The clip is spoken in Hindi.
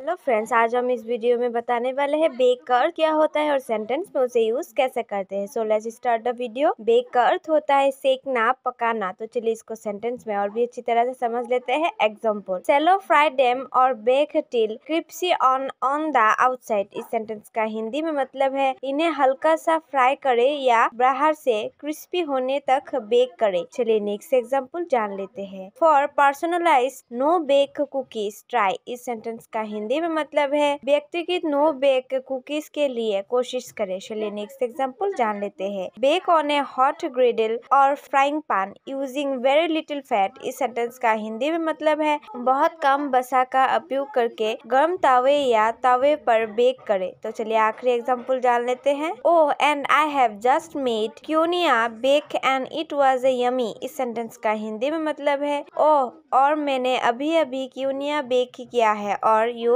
हेलो फ्रेंड्स आज हम इस वीडियो में बताने वाले हैं बेक अर्थ क्या होता है और सेंटेंस में उसे यूज कैसे करते हैं so let's start the video bake अर्थ होता है सेकना पकाना तो चलिए इसको सेंटेंस में और भी अच्छी तरह से समझ लेते हैं एग्जांपल सेलो फ्राई डेम और bake till crispy on on the outside इस सेंटेंस का हिंदी में मतलब है इन्हें हल्का सा फ्राई करे या बाहर से क्रिस्पी होने तक बेक करे चलिए नेक्स्ट एग्जाम्पल जान लेते हैं for personalize no bake cookies try इस सेंटेंस का हिंदी हिंदी में मतलब है व्यक्ति की नो बेक कुकीज के लिए कोशिश करें चलिए नेक्स्ट एग्जाम्पल जान लेते हैं bake on a hot griddle और frying pan using very little fat इस सेंटेंस का हिंदी में मतलब है बहुत कम बसा का उपयोग करके गर्म तावे या तावे पर बेक करे तो चलिए आखिरी एग्जाम्पल जान लेते हैं oh and I have just made quinoa bake and it was a yummy इस सेंटेंस का हिंदी में मतलब है ओ oh, और मैंने अभी अभी क्यूनिया बेक किया है और यू